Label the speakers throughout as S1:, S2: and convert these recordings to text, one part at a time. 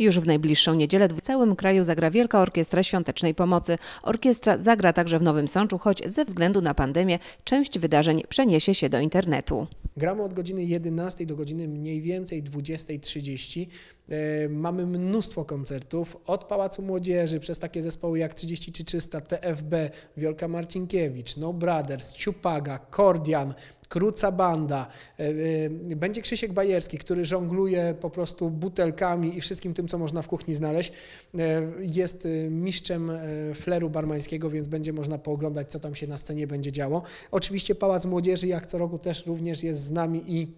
S1: Już w najbliższą niedzielę w całym kraju zagra Wielka Orkiestra Świątecznej Pomocy. Orkiestra zagra także w Nowym Sączu, choć ze względu na pandemię część wydarzeń przeniesie się do internetu.
S2: Gramy od godziny 11 do godziny mniej więcej 20.30. E, mamy mnóstwo koncertów od Pałacu Młodzieży przez takie zespoły jak 30 czy TFB, Wielka Marcinkiewicz, No Brothers, Ciupaga, Kordian, Kruca Banda, e, e, będzie Krzysiek Bajerski, który żongluje po prostu butelkami i wszystkim tym, co można w kuchni znaleźć. E, jest mistrzem fleru barmańskiego, więc będzie można pooglądać, co tam się na scenie będzie działo. Oczywiście Pałac Młodzieży, jak co roku, też również jest z nami i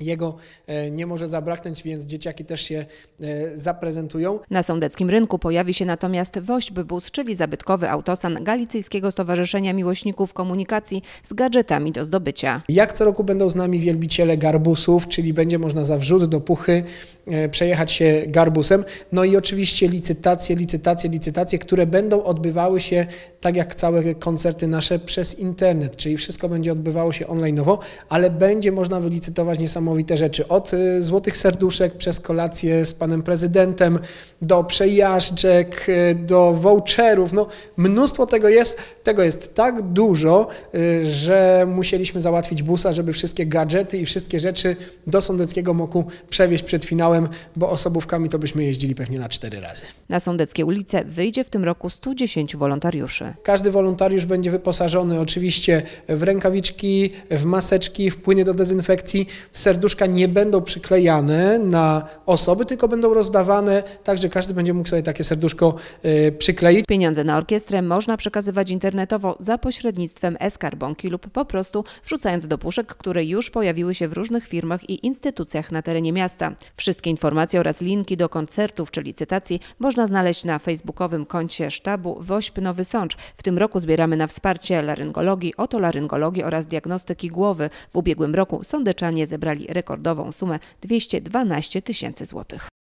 S2: jego e, nie może zabraknąć, więc dzieciaki też się e,
S1: zaprezentują. Na sądeckim rynku pojawi się natomiast Wośb Bus, czyli zabytkowy autosan Galicyjskiego Stowarzyszenia Miłośników Komunikacji z gadżetami do zdobycia. Jak co roku będą
S2: z nami wielbiciele garbusów, czyli będzie można za wrzut do puchy E, przejechać się garbusem. No i oczywiście licytacje, licytacje, licytacje, które będą odbywały się tak jak całe koncerty nasze przez internet, czyli wszystko będzie odbywało się onlineowo, ale będzie można wylicytować niesamowite rzeczy od e, złotych serduszek przez kolację z panem prezydentem do przejażdżek, e, do voucherów. No, mnóstwo tego jest. Tego jest tak dużo, że musieliśmy załatwić busa, żeby wszystkie gadżety i wszystkie rzeczy do sądeckiego moku przewieźć przed finałem bo osobówkami to byśmy jeździli pewnie na cztery razy.
S1: Na sądeckie ulice wyjdzie w tym roku 110 wolontariuszy.
S2: Każdy wolontariusz będzie wyposażony oczywiście w rękawiczki, w maseczki, w płynie do dezynfekcji. Serduszka nie będą przyklejane na osoby, tylko będą rozdawane
S1: Także każdy będzie mógł sobie takie serduszko e, przykleić. Pieniądze na orkiestrę można przekazywać internetowo za pośrednictwem e lub po prostu wrzucając do puszek, które już pojawiły się w różnych firmach i instytucjach na terenie miasta. Wszystkie Wszystkie informacje oraz linki do koncertów, czy licytacji można znaleźć na facebookowym koncie sztabu WOŚP Nowy Sącz. W tym roku zbieramy na wsparcie laryngologii, otolaryngologii oraz diagnostyki głowy. W ubiegłym roku sądeczanie zebrali rekordową sumę 212 tysięcy złotych.